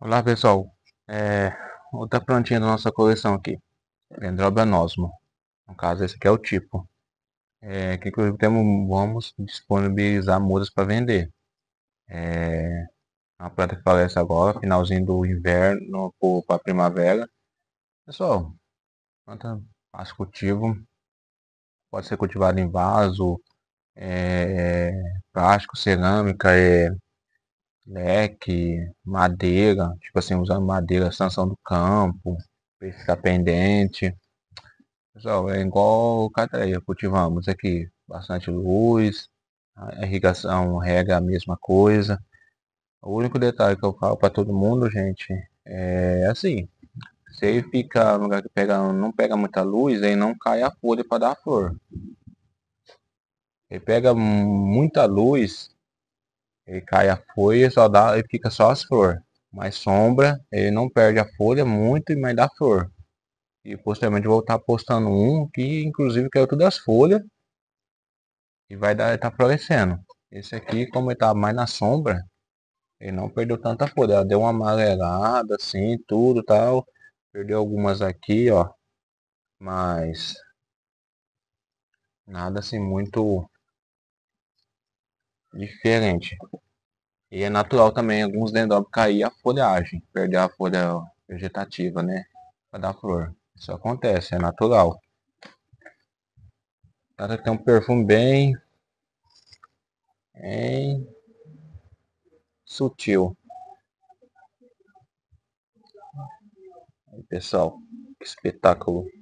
Olá pessoal, é, outra plantinha da nossa coleção aqui, Dendrobanosmo, no caso esse aqui é o tipo, é, que inclusive temos, vamos disponibilizar mudas para vender. É, é uma planta que falece agora, finalzinho do inverno para a primavera. Pessoal, planta fácil cultivo, pode ser cultivada em vaso, é, é plástico, cerâmica, é, leque, né, madeira, tipo assim, usando madeira, sanção do campo, preço ficar pendente. Pessoal, é igual cadeia, cultivamos aqui bastante luz, a irrigação rega a mesma coisa. O único detalhe que eu falo para todo mundo, gente, é assim. Se ele fica no lugar que pega, não pega muita luz, aí não cai a folha para dar a flor. Ele pega muita luz, ele cai a folha, só dá, ele fica só as flores. Mas sombra, ele não perde a folha muito, e mais dá flor. E posteriormente vou estar postando um que inclusive caiu todas as folhas e vai dar, tá florescendo. Esse aqui, como ele tá mais na sombra, ele não perdeu tanta folha, ela deu uma amarelada assim, tudo tal. Perdeu algumas aqui, ó. Mas nada assim muito diferente. E é natural também alguns dendróbios cair a folhagem, perder a folha vegetativa, né? Para dar flor. Isso acontece, é natural. Ela tem um perfume bem, bem sutil. Aí, pessoal, que espetáculo.